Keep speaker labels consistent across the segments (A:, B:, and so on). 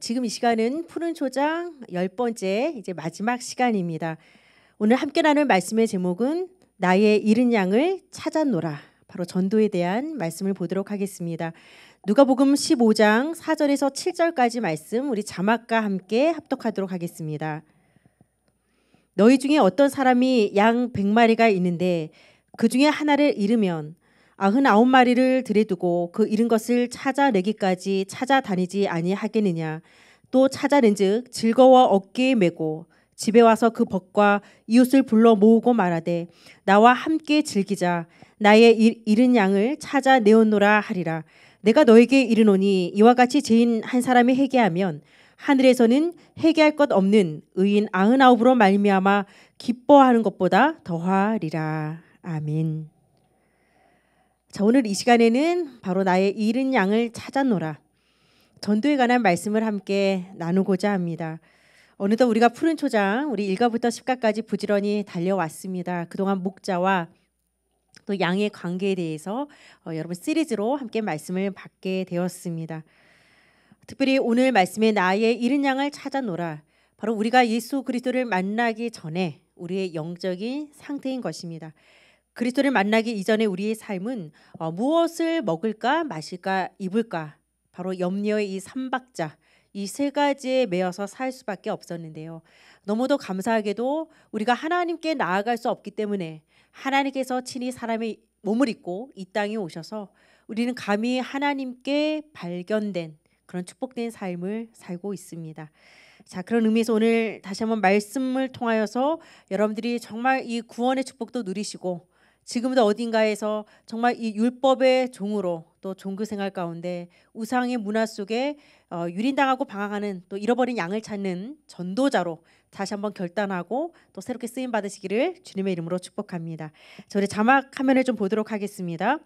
A: 지금 이 시간은 푸른 초장 열 번째 이제 마지막 시간입니다. 오늘 함께 나눌 말씀의 제목은 나의 잃은 양을 찾아노라. 바로 전도에 대한 말씀을 보도록 하겠습니다. 누가복음 15장 4절에서 7절까지 말씀 우리 자막과 함께 합독하도록 하겠습니다. 너희 중에 어떤 사람이 양 100마리가 있는데 그 중에 하나를 잃으면 아흔아홉 마리를 들이두고 그 잃은 것을 찾아내기까지 찾아다니지 아니하겠느냐 또 찾아낸즉 즐거워 어깨에 메고 집에 와서 그 벗과 이웃을 불러 모으고 말하되 나와 함께 즐기자 나의 일, 잃은 양을 찾아 내었노라 하리라 내가 너에게 이르노니 이와 같이 죄인 한 사람이 회개하면 하늘에서는 회개할 것 없는 의인 아흔아홉으로 말미암아 기뻐하는 것보다 더하리라 아멘. 자, 오늘 이 시간에는 바로 나의 잃은 양을 찾아노라. 전도에 관한 말씀을 함께 나누고자 합니다. 어느덧 우리가 푸른 초장, 우리 1가부터 10가까지 부지런히 달려왔습니다. 그동안 목자와 또 양의 관계에 대해서 어, 여러분 시리즈로 함께 말씀을 받게 되었습니다. 특별히 오늘 말씀에 나의 잃은 양을 찾아노라. 바로 우리가 예수 그리스도를 만나기 전에 우리의 영적인 상태인 것입니다. 그리스도를 만나기 이전에 우리의 삶은 어, 무엇을 먹을까, 마실까, 입을까 바로 염려의 이 삼박자 이 세 가지에 매여서 살 수밖에 없었는데요. 너무도 감사하게도 우리가 하나님께 나아갈 수 없기 때문에 하나님께서 친히 사람의 몸을 입고 이 땅에 오셔서 우리는 감히 하나님께 발견된 그런 축복된 삶을 살고 있습니다. 자, 그런 의미에서 오늘 다시 한번 말씀을 통하여서 여러분들이 정말 이 구원의 축복도 누리시고 지금도 어딘가에서 정말 이 율법의 종으로 또 종교 생활 가운데 우상의 문화 속에 어, 유린당하고 방황하는 또 잃어버린 양을 찾는 전도자로 다시 한번 결단하고 또 새롭게 쓰임 받으시기를 주님의 이름으로 축복합니다. 저희 자막 화면을 좀 보도록 하겠습니다.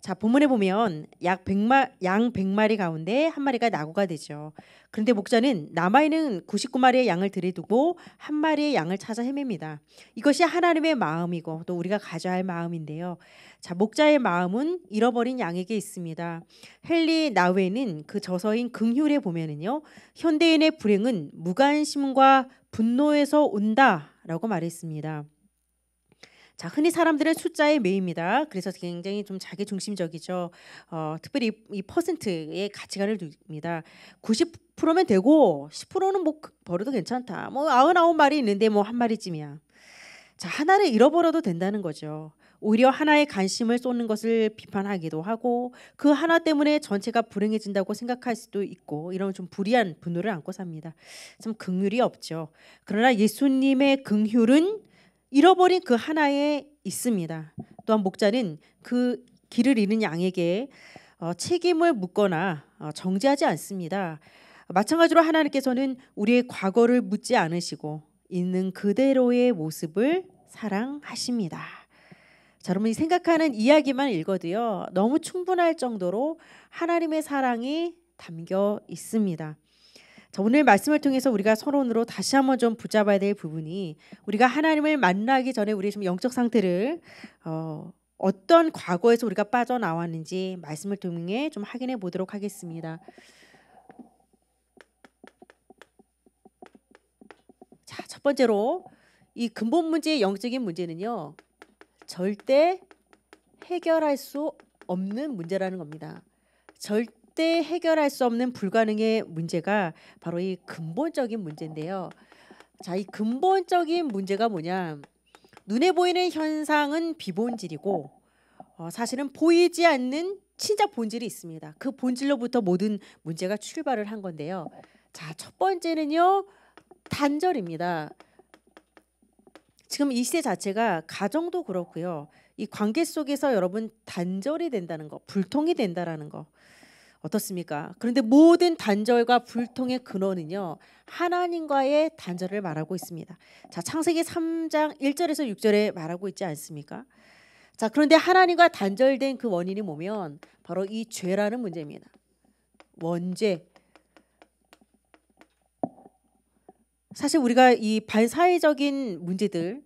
A: 자 본문에 보면 약 100마, 양 100마리 가운데 한 마리가 나고가 되죠. 그런데 목자는 남아있는 99마리의 양을 들이두고 한 마리의 양을 찾아 헤맵니다. 이것이 하나님의 마음이고 또 우리가 가져야 할 마음인데요. 자 목자의 마음은 잃어버린 양에게 있습니다. 헨리 나웨는 그 저서인 긍휼에 보면은요. 현대인의 불행은 무관심과 분노에서 온다라고 말했습니다. 자, 흔히 사람들은 숫자에 매입니다. 그래서 굉장히 좀 자기 중심적이죠. 어, 특별히 이 퍼센트의 가치관을 둡니다. 90%면 되고 10%는 뭐 버려도 그, 괜찮다. 뭐 아흔아홉 마리 있는데 뭐 한 마리쯤이야. 자, 하나를 잃어버려도 된다는 거죠. 오히려 하나의 관심을 쏟는 것을 비판하기도 하고 그 하나 때문에 전체가 불행해진다고 생각할 수도 있고 이런 좀 불의한 분노를 안고 삽니다. 참 긍휼이 없죠. 그러나 예수님의 긍휼은 잃어버린 그 하나에 있습니다. 또한 목자는 그 길을 잃은 양에게 어, 책임을 묻거나 어, 정지하지 않습니다. 마찬가지로 하나님께서는 우리의 과거를 묻지 않으시고 있는 그대로의 모습을 사랑하십니다. 자, 여러분이 생각하는 이야기만 읽어도요 너무 충분할 정도로 하나님의 사랑이 담겨 있습니다. 자, 오늘 말씀을 통해서 우리가 서론으로 다시 한번 좀 붙잡아야 될 부분이 우리가 하나님을 만나기 전에 우리의 좀 영적 상태를 어, 어떤 과거에서 우리가 빠져나왔는지 말씀을 통해 좀 확인해 보도록 하겠습니다. 자, 첫 번째로 이 근본 문제의 영적인 문제는요. 절대 해결할 수 없는 문제라는 겁니다. 절대 절대 해결할 수 없는 불가능의 문제가 바로 이 근본적인 문제인데요. 자, 이 근본적인 문제가 뭐냐? 눈에 보이는 현상은 비본질이고 어, 사실은 보이지 않는 진짜 본질이 있습니다. 그 본질로부터 모든 문제가 출발을 한 건데요. 자, 첫 번째는요. 단절입니다. 지금 이 시대 자체가 가정도 그렇고요. 이 관계 속에서 여러분 단절이 된다는 거, 불통이 된다라는 거. 어떻습니까? 그런데 모든 단절과 불통의 근원은요. 하나님과의 단절을 말하고 있습니다. 자, 창세기 3장 1절에서 6절에 말하고 있지 않습니까? 자, 그런데 하나님과 단절된 그 원인이 뭐면 바로 이 죄라는 문제입니다. 원죄. 사실 우리가 이 반사회적인 문제들,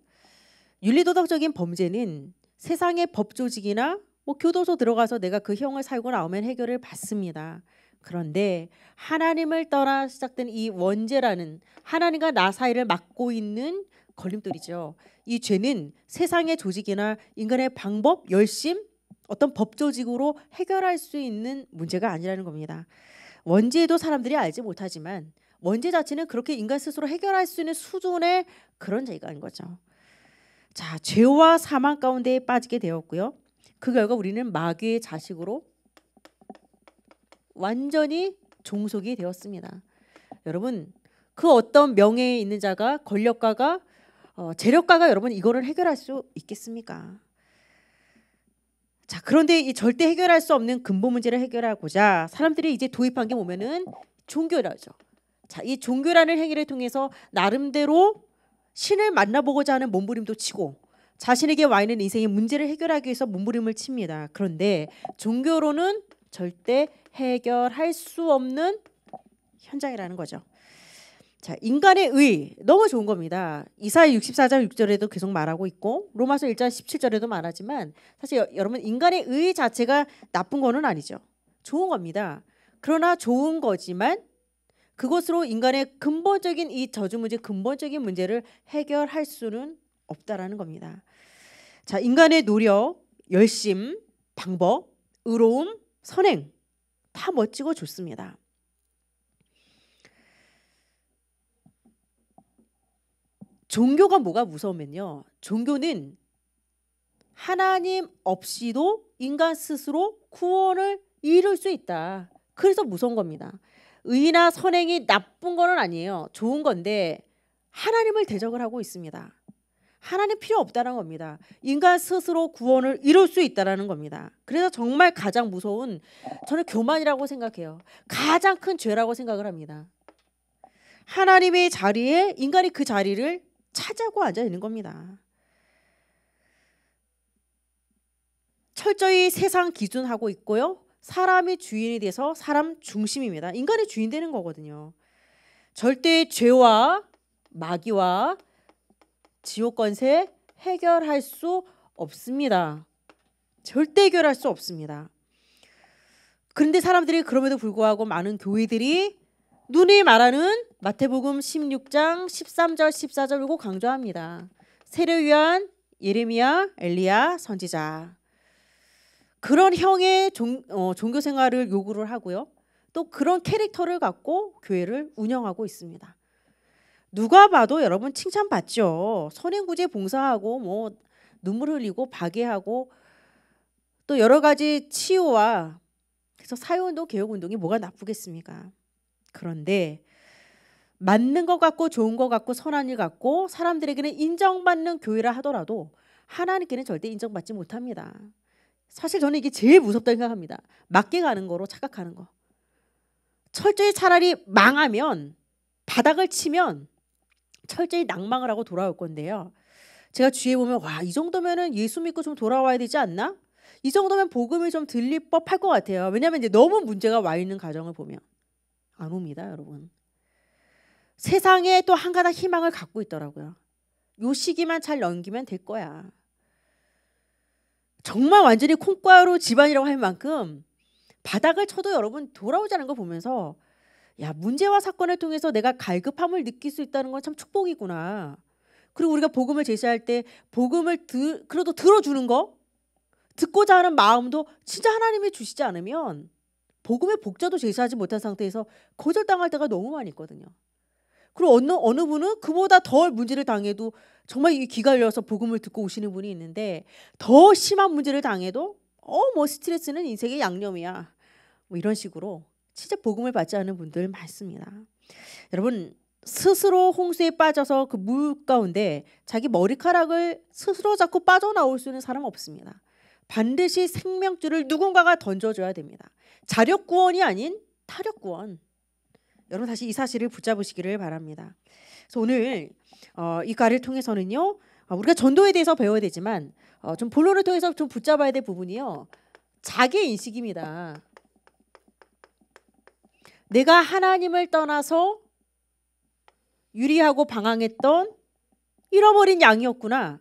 A: 윤리도덕적인 범죄는 세상의 법 조직이나 뭐 교도소 들어가서 내가 그 형을 살고 나오면 해결을 받습니다. 그런데 하나님을 떠나 시작된 이 원죄라는 하나님과 나 사이를 막고 있는 걸림돌이죠. 이 죄는 세상의 조직이나 인간의 방법, 열심, 어떤 법조직으로 해결할 수 있는 문제가 아니라는 겁니다. 원죄도 사람들이 알지 못하지만 원죄 자체는 그렇게 인간 스스로 해결할 수 있는 수준의 그런 자기가 아닌 거죠. 자, 죄와 사망 가운데 빠지게 되었고요. 그 결과 우리는 마귀의 자식으로 완전히 종속이 되었습니다. 여러분 그 어떤 명예에 있는 자가 권력가가 어, 재력가가 여러분 이거를 해결할 수 있겠습니까? 자 그런데 이 절대 해결할 수 없는 근본 문제를 해결하고자 사람들이 이제 도입한 게 보면은 종교라죠. 자이 종교라는 행위를 통해서 나름대로 신을 만나보고자 하는 몸부림도 치고 자신에게 와 있는 인생의 문제를 해결하기 위해서 몸부림을 칩니다. 그런데 종교로는 절대 해결할 수 없는 현장이라는 거죠. 자, 인간의 의 너무 좋은 겁니다. 이사야 64장 6절에도 계속 말하고 있고 로마서 1장 17절에도 말하지만 사실 여, 여러분 인간의 의 자체가 나쁜 거는 아니죠. 좋은 겁니다. 그러나 좋은 거지만 그것으로 인간의 근본적인 이 저주 문제 근본적인 문제를 해결할 수는 없다라는 겁니다. 자, 인간의 노력, 열심, 방법, 의로움, 선행 다 멋지고 좋습니다. 종교가 뭐가 무서우면요. 종교는 하나님 없이도 인간 스스로 구원을 이룰 수 있다. 그래서 무서운 겁니다. 의나 선행이 나쁜 거는 아니에요. 좋은 건데 하나님을 대적을 하고 있습니다. 하나님 필요 없다는 겁니다. 인간 스스로 구원을 이룰 수 있다라는 겁니다. 그래서 정말 가장 무서운 저는 교만이라고 생각해요. 가장 큰 죄라고 생각을 합니다. 하나님의 자리에 인간이 그 자리를 차지하고 앉아 있는 겁니다. 철저히 세상 기준하고 있고요. 사람이 주인이 돼서 사람 중심입니다. 인간이 주인 되는 거거든요. 절대 죄와 마귀와 지옥건세 해결할 수 없습니다. 절대 해결할 수 없습니다. 그런데 사람들이 그럼에도 불구하고 많은 교회들이 눈이 말하는 마태복음 16장 13절 14절 그 강조합니다. 세례 위한 예레미야 엘리야 선지자 그런 형의 종, 어, 종교 생활을 요구를 하고요. 또 그런 캐릭터를 갖고 교회를 운영하고 있습니다. 누가 봐도 여러분 칭찬받죠. 선행구제 봉사하고 뭐 눈물 흘리고 박애하고 또 여러 가지 치유와 그래서 사회운동 개혁운동이 뭐가 나쁘겠습니까? 그런데 맞는 것 같고 좋은 것 같고 선한 일 같고 사람들에게는 인정받는 교회라 하더라도 하나님께는 절대 인정받지 못합니다. 사실 저는 이게 제일 무섭다고 생각합니다. 맞게 가는 거로 착각하는 거. 철저히 차라리 망하면 바닥을 치면 철저히 낙망을 하고 돌아올 건데요. 제가 주위에 보면 와이 정도면은 예수 믿고 좀 돌아와야 되지 않나? 이 정도면 복음이 좀 들릴 법할 것 같아요. 왜냐하면 이제 너무 문제가 와 있는 가정을 보면 안 옵니다, 여러분. 세상에 또 한 가닥 희망을 갖고 있더라고요. 요 시기만 잘 넘기면 될 거야. 정말 완전히 콩과로 집안이라고 할 만큼 바닥을 쳐도 여러분 돌아오자는 거 보면서 야 문제와 사건을 통해서 내가 갈급함을 느낄 수 있다는 건 참 축복이구나. 그리고 우리가 복음을 제시할 때 복음을 들, 그래도 들어주는 거 듣고자 하는 마음도 진짜 하나님이 주시지 않으면 복음의 복자도 제시하지 못한 상태에서 거절당할 때가 너무 많이 있거든요. 그리고 어느 어느 분은 그보다 덜 문제를 당해도 정말 귀가 열려서 복음을 듣고 오시는 분이 있는데 더 심한 문제를 당해도 어 뭐 스트레스는 인생의 양념이야 뭐 이런 식으로 진짜 복음을 받지 않은 분들 많습니다. 여러분 스스로 홍수에 빠져서 그 물 가운데 자기 머리카락을 스스로 잡고 빠져나올 수 있는 사람 없습니다. 반드시 생명줄을 누군가가 던져줘야 됩니다. 자력 구원이 아닌 타력 구원. 여러분 다시 이 사실을 붙잡으시기를 바랍니다. 그래서 오늘 어, 이 과를 통해서는요 어, 우리가 전도에 대해서 배워야 되지만 어, 좀 본론을 통해서 좀 붙잡아야 될 부분이요 자기 인식입니다. 내가 하나님을 떠나서 유리하고 방황했던 잃어버린 양이었구나.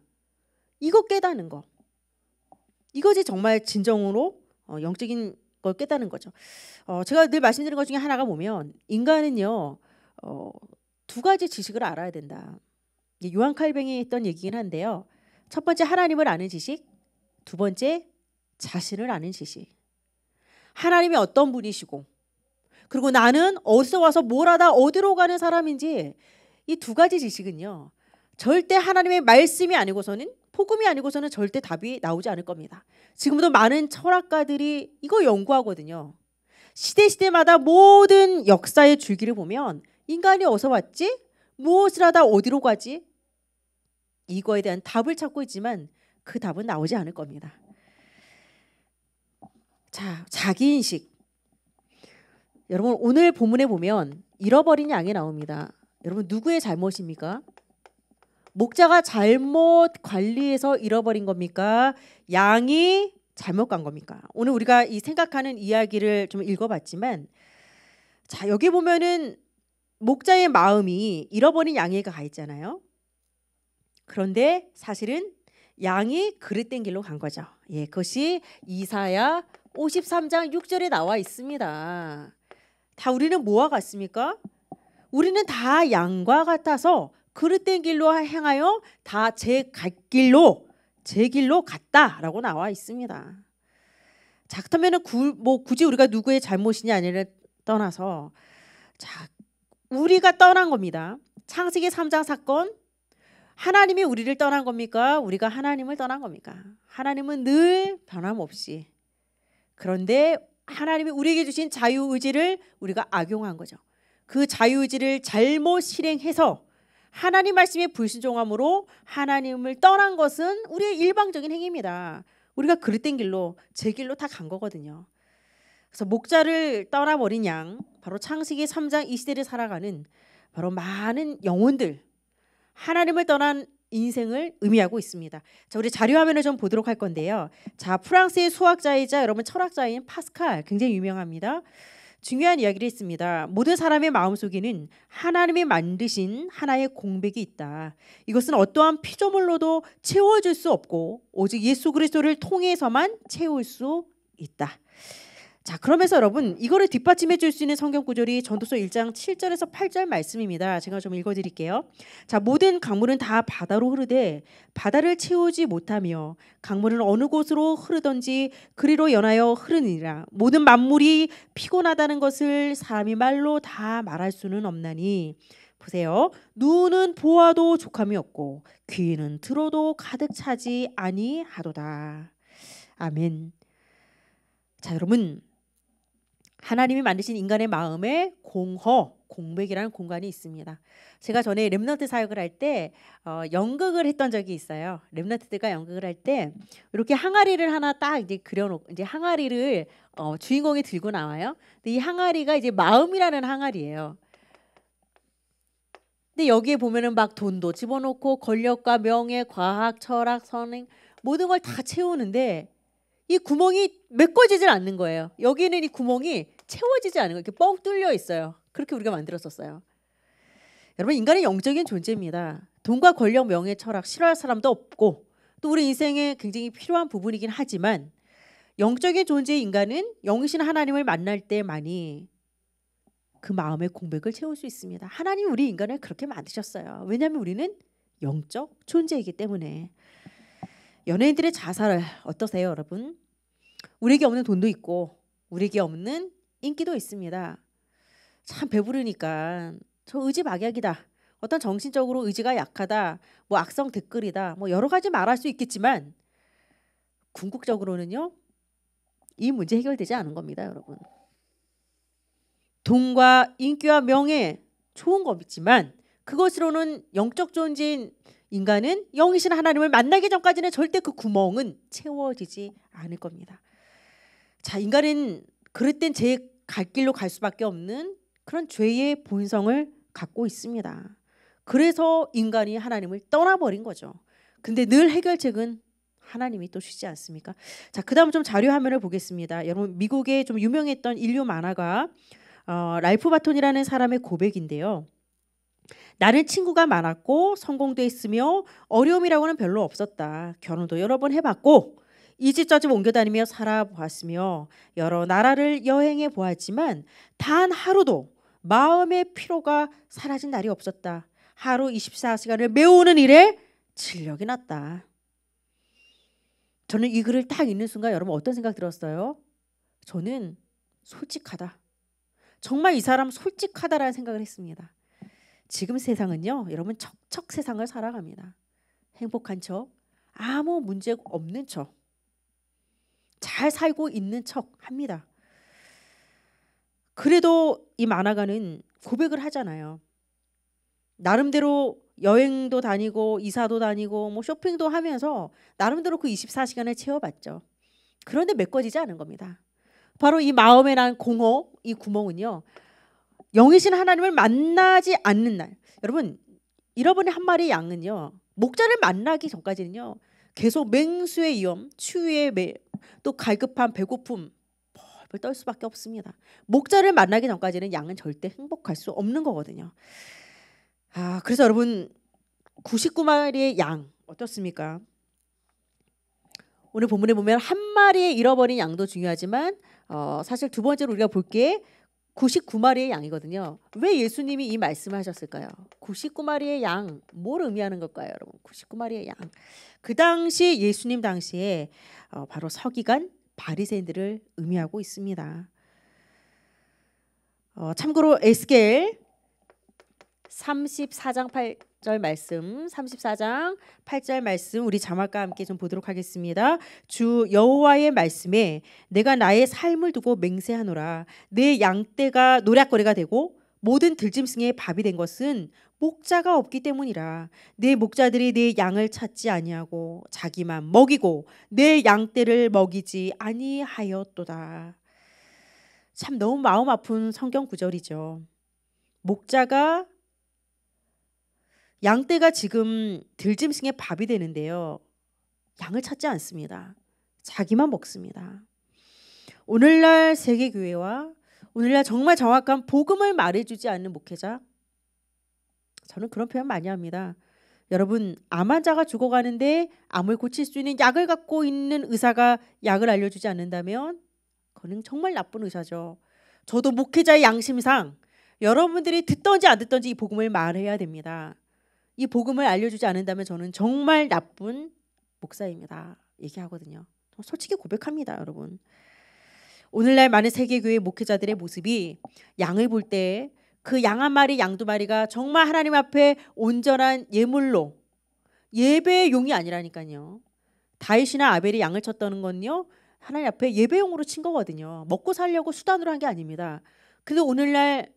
A: 이거 깨닫는 거. 이거지 정말 진정으로 어, 영적인 걸 깨닫는 거죠. 어, 제가 늘말씀드리것 중에 하나가 보면 인간은요 어, 두 가지 지식을 알아야 된다. 요한 칼뱅이 했던 얘기긴 한데요. 첫 번째 하나님을 아는 지식, 두 번째 자신을 아는 지식. 하나님이 어떤 분이시고 그리고 나는 어디서 와서 뭘 하다 어디로 가는 사람인지 이 두 가지 지식은요. 절대 하나님의 말씀이 아니고서는 복음이 아니고서는 절대 답이 나오지 않을 겁니다. 지금도 많은 철학가들이 이거 연구하거든요. 시대 시대마다 모든 역사의 줄기를 보면 인간이 어서 왔지? 무엇을 하다 어디로 가지? 이거에 대한 답을 찾고 있지만 그 답은 나오지 않을 겁니다. 자, 자기 인식. 여러분 오늘 본문에 보면 잃어버린 양이 나옵니다. 여러분 누구의 잘못입니까? 목자가 잘못 관리해서 잃어버린 겁니까? 양이 잘못 간 겁니까? 오늘 우리가 이 생각하는 이야기를 좀 읽어봤지만 자 여기 보면은 목자의 마음이 잃어버린 양에게 가 있잖아요. 그런데 사실은 양이 그릇된 길로 간 거죠. 예, 그것이 이사야 53장 6절에 나와 있습니다. 다 우리는 뭐와 같습니까? 우리는 다 양과 같아서 그릇된 길로 행하여 다 제 갈 길로 제 길로 갔다라고 나와 있습니다. 자 그렇다면은 구, 뭐 굳이 우리가 누구의 잘못이냐 아니를 떠나서 자 우리가 떠난 겁니다. 창세기 3장 사건 하나님이 우리를 떠난 겁니까? 우리가 하나님을 떠난 겁니까? 하나님은 늘 변함없이 그런데 하나님이 우리에게 주신 자유 의지를 우리가 악용한 거죠. 그 자유 의지를 잘못 실행해서 하나님 말씀에 불순종함으로 하나님을 떠난 것은 우리의 일방적인 행위입니다. 우리가 그릇된 길로 제 길로 다 간 거거든요. 그래서 목자를 떠나버린 양, 바로 창세기 3장 이 시대를 살아가는 바로 많은 영혼들, 하나님을 떠난 인생을 의미하고 있습니다. 자, 우리 자료 화면을 좀 보도록 할 건데요. 자, 프랑스의 수학자이자 여러분 철학자인 파스칼 굉장히 유명합니다. 중요한 이야기를 했습니다. 모든 사람의 마음속에는 하나님이 만드신 하나의 공백이 있다. 이것은 어떠한 피조물로도 채워줄 수 없고 오직 예수 그리스도를 통해서만 채울 수 있다. 자, 그러면서 여러분 이거를 뒷받침해 줄 수 있는 성경 구절이 전도서 1장 7절에서 8절 말씀입니다. 제가 좀 읽어 드릴게요. 자, 모든 강물은 다 바다로 흐르되 바다를 채우지 못하며 강물은 어느 곳으로 흐르든지 그리로 연하여 흐르니라. 모든 만물이 피곤하다는 것을 사람이 말로 다 말할 수는 없나니 보세요. 눈은 보아도 족함이 없고 귀는 들어도 가득 차지 아니하도다. 아멘. 자, 여러분 하나님이 만드신 인간의 마음에 공허, 공백이라는 공간이 있습니다. 제가 전에 렘넌트 사역을 할때 어, 연극을 했던 적이 있어요. 렘넌트들과 연극을 할 때 이렇게 항아리를 하나 딱 이제 그려놓고 이제 항아리를 어, 주인공이 들고 나와요. 근데 이 항아리가 이제 마음이라는 항아리예요. 근데 여기에 보면은 막 돈도 집어넣고 권력과 명예, 과학, 철학, 선행 모든 걸 다 채우는데 이 구멍이 메꿔지질 않는 거예요. 여기는 이 구멍이 채워지지 않은 거 이렇게 뻥 뚫려 있어요. 그렇게 우리가 만들었었어요. 여러분 인간은 영적인 존재입니다. 돈과 권력, 명예, 철학 싫어할 사람도 없고 또 우리 인생에 굉장히 필요한 부분이긴 하지만 영적인 존재 인간은 영신 하나님을 만날 때많이그 마음의 공백을 채울 수 있습니다. 하나님 우리 인간을 그렇게 만드셨어요. 왜냐하면 우리는 영적 존재이기 때문에 연예인들의 자살 을 어떠세요, 여러분? 우리에게 없는 돈도 있고 우리에게 없는 인기도 있습니다. 참 배부르니까 저 의지 막약이다. 어떤 정신적으로 의지가 약하다. 뭐 악성 댓글이다. 뭐 여러 가지 말할 수 있겠지만 궁극적으로는요. 이 문제 해결되지 않은 겁니다, 여러분. 돈과 인기와 명예 좋은 거있지만 그것으로는 영적 존재인 인간은 영이신 하나님을 만나기 전까지는 절대 그 구멍은 채워지지 않을 겁니다. 자, 인간은 그릇된 제갈 길로 갈 수밖에 없는 그런 죄의 본성을 갖고 있습니다. 그래서 인간이 하나님을 떠나버린 거죠. 근데 늘 해결책은 하나님이 또 쉬지 않습니까? 자, 그다음 좀 자료 화면을 보겠습니다. 여러분 미국의 좀 유명했던 인류 만화가 어, 이프 바톤이라는 사람의 고백인데요. 나는 친구가 많았고 성공도 했으며 어려움이라고는 별로 없었다. 결혼도 여러 번 해봤고 이집저집 옮겨다니며 살아보았으며 여러 나라를 여행해 보았지만 단 하루도 마음의 피로가 사라진 날이 없었다. 하루 24시간을 메우는 일에 진력이 났다. 저는 이 글을 딱 읽는 순간 여러분 어떤 생각 들었어요? 저는 솔직하다. 정말 이 사람 솔직하다라는 생각을 했습니다. 지금 세상은요, 여러분 척척 세상을 살아갑니다. 행복한 척, 아무 문제 없는 척. 잘 살고 있는 척 합니다. 그래도 이 만화가는 고백을 하잖아요. 나름대로 여행도 다니고 이사도 다니고 뭐 쇼핑도 하면서 나름대로 그 24시간을 채워봤죠. 그런데 메꿔지지 않은 겁니다. 바로 이 마음에 난 공허 이 구멍은요. 영이신 하나님을 만나지 않는 날. 여러분 여러분의 한 마리 양은요. 목자를 만나기 전까지는요. 계속 맹수의 위험, 추위의 매, 또갈급한 배고픔 벌벌 떨 수밖에 없습니다. 목자를 만나기 전까지는 양은 절대 행복할 수 없는 거거든요. 아, 그래서 여러분 99마리의 양 어떻습니까? 오늘 본문에 보면 한 마리의 잃어버린 양도 중요하지만 어, 사실 두 번째로 우리가 볼게 99마리의 양이거든요. 왜 예수님이 이 말씀을 하셨을까요? 99마리의 양, 뭘 의미하는 걸까요, 여러분? 99마리의 양. 그 당시 예수님 당시에 어, 바로 서기관 바리새인들을 의미하고 있습니다. 어, 참고로 에스겔 34장 8 8절 말씀 34장 8절 말씀 우리 자막과 함께 좀 보도록 하겠습니다. 주 여호와의 말씀에 내가 나의 삶을 두고 맹세하노라 내 양떼가 노략거리가 되고 모든 들짐승의 밥이 된 것은 목자가 없기 때문이라 내 목자들이 내 양을 찾지 아니하고 자기만 먹이고 내 양떼를 먹이지 아니하였도다. 참 너무 마음 아픈 성경 구절이죠. 목자가 양떼가 지금 들짐승의 밥이 되는데요. 양을 찾지 않습니다. 자기만 먹습니다. 오늘날 세계 교회와 오늘날 정말 정확한 복음을 말해주지 않는 목회자 저는 그런 표현 많이 합니다. 여러분 암 환자가 죽어가는데 암을 고칠 수 있는 약을 갖고 있는 의사가 약을 알려주지 않는다면 그는 정말 나쁜 의사죠. 저도 목회자의 양심상 여러분들이 듣던지 안 듣던지 이 복음을 말해야 됩니다. 이 복음을 알려주지 않는다면 저는 정말 나쁜 목사입니다. 얘기하거든요. 솔직히 고백합니다, 여러분. 오늘날 많은 세계교회 목회자들의 모습이 양을 볼 때 그 양 한 마리, 양 두 마리가 정말 하나님 앞에 온전한 예물로 예배용이 아니라니까요. 다윗이나 아벨이 양을 쳤다는 건요. 하나님 앞에 예배용으로 친 거거든요. 먹고 살려고 수단으로 한 게 아닙니다. 근데 오늘날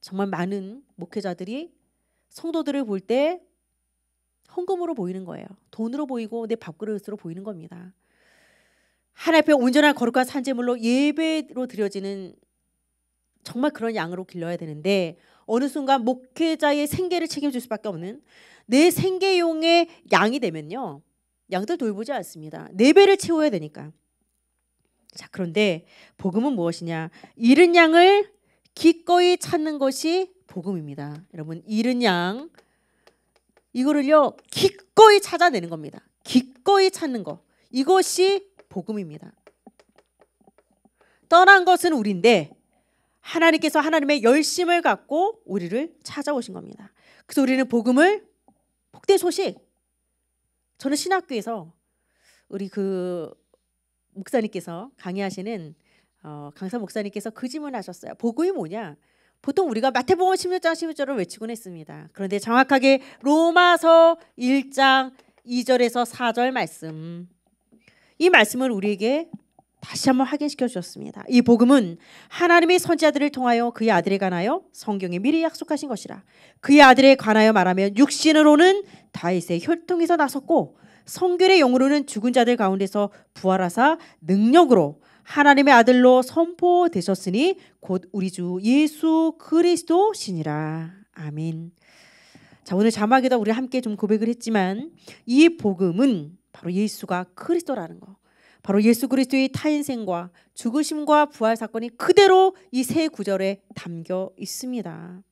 A: 정말 많은 목회자들이 성도들을 볼 때 헌금으로 보이는 거예요. 돈으로 보이고 내 밥그릇으로 보이는 겁니다. 하나 앞에 온전한 거룩한 산재물로 예배로 드려지는 정말 그런 양으로 길러야 되는데 어느 순간 목회자의 생계를 책임질 수밖에 없는 내 생계용의 양이 되면요. 양들 돌보지 않습니다. 네 배를 채워야 되니까. 자, 그런데 복음은 무엇이냐? 잃은 양을 기꺼이 찾는 것이 복음입니다. 여러분 잃은 양 이거를요 기꺼이 찾아내는 겁니다. 기꺼이 찾는 거 이것이 복음입니다. 떠난 것은 우리인데 하나님께서 하나님의 열심을 갖고 우리를 찾아오신 겁니다. 그래서 우리는 복음을 복된 소식. 저는 신학교에서 우리 그 목사님께서 강의하시는 어, 강사 목사님께서 그 질문하셨어요. 복음이 뭐냐? 보통 우리가 마태복음 16장 11절을 외치곤 했습니다. 그런데 정확하게 로마서 1장 2절에서 4절 말씀 이 말씀을 우리에게 다시 한번 확인시켜 주셨습니다. 이 복음은 하나님의 선지자들을 통하여 그의 아들에 관하여 성경에 미리 약속하신 것이라. 그의 아들에 관하여 말하면 육신으로는 다윗의 혈통에서 나섰고 성결의 영으로는 죽은 자들 가운데서 부활하사 능력으로 하나님의 아들로 선포되셨으니 곧 우리 주 예수 그리스도 신이라. 아멘. 자, 오늘 자막에다 우리 함께 좀 고백을 했지만 이 복음은 바로 예수가 그리스도라는 거. 바로 예수 그리스도의 타인생과 죽으심과 부활 사건이 그대로 이 세 구절에 담겨 있습니다.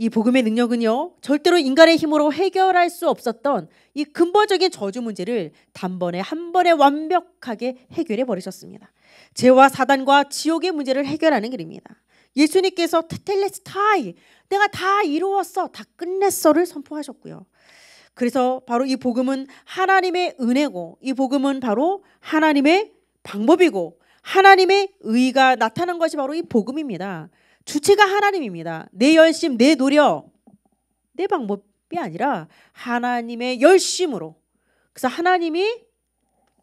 A: 이 복음의 능력은요, 절대로 인간의 힘으로 해결할 수 없었던 이 근본적인 저주 문제를 단번에 한 번에 완벽하게 해결해 버리셨습니다. 죄와 사단과 지옥의 문제를 해결하는 길입니다. 예수님께서 테텔레스타이, 내가 다 이루었어, 다 끝냈어를 선포하셨고요. 그래서 바로 이 복음은 하나님의 은혜고, 이 복음은 바로 하나님의 방법이고, 하나님의 의가 나타난 것이 바로 이 복음입니다. 주체가 하나님입니다. 내 열심, 내 노력, 내 방법이 아니라 하나님의 열심으로. 그래서 하나님이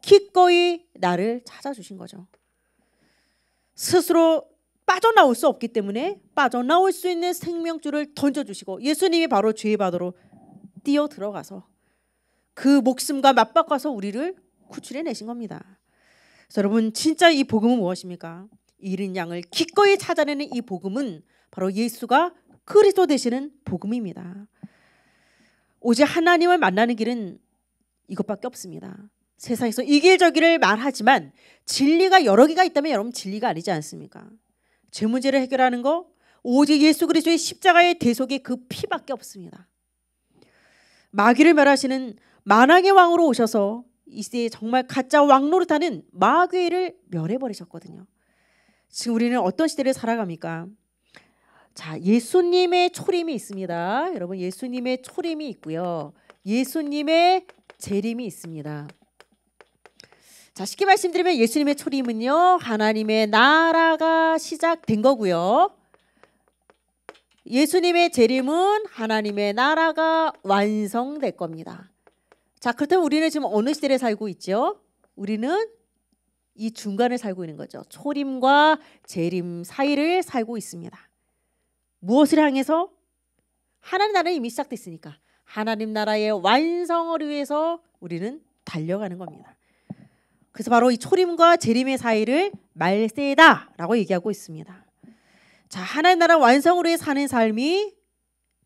A: 기꺼이 나를 찾아주신 거죠. 스스로 빠져나올 수 없기 때문에 빠져나올 수 있는 생명줄을 던져주시고 예수님이 바로 죄의 바다로 뛰어 들어가서 그 목숨과 맞바꿔서 우리를 구출해내신 겁니다. 여러분 진짜 이 복음은 무엇입니까? 잃은 양을 기꺼이 찾아내는 이 복음은 바로 예수가 그리스도 되시는 복음입니다. 오직 하나님을 만나는 길은 이것밖에 없습니다. 세상에서 이길 저기를 말하지만 진리가 여러 개가 있다면 여러분 진리가 아니지 않습니까? 제 문제를 해결하는 거 오직 예수 그리스도의 십자가의 대속의 그 피밖에 없습니다. 마귀를 멸하시는 만왕의 왕으로 오셔서 이제 정말 가짜 왕노릇하는 마귀를 멸해버리셨거든요. 지금 우리는 어떤 시대를 살아갑니까? 자, 예수님의 초림이 있습니다. 여러분, 예수님의 초림이 있고요. 예수님의 재림이 있습니다. 자, 쉽게 말씀드리면 예수님의 초림은요, 하나님의 나라가 시작된 거고요. 예수님의 재림은 하나님의 나라가 완성될 겁니다. 자, 그렇다면 우리는 지금 어느 시대를 살고 있죠? 우리는 이 중간을 살고 있는 거죠. 초림과 재림 사이를 살고 있습니다. 무엇을 향해서? 하나님 나라 이미 시작됐으니까 하나님 나라의 완성을 위해서 우리는 달려가는 겁니다. 그래서 바로 이 초림과 재림의 사이를 말세다라고 얘기하고 있습니다. 자, 하나님 나라 완성을 위 사는 삶이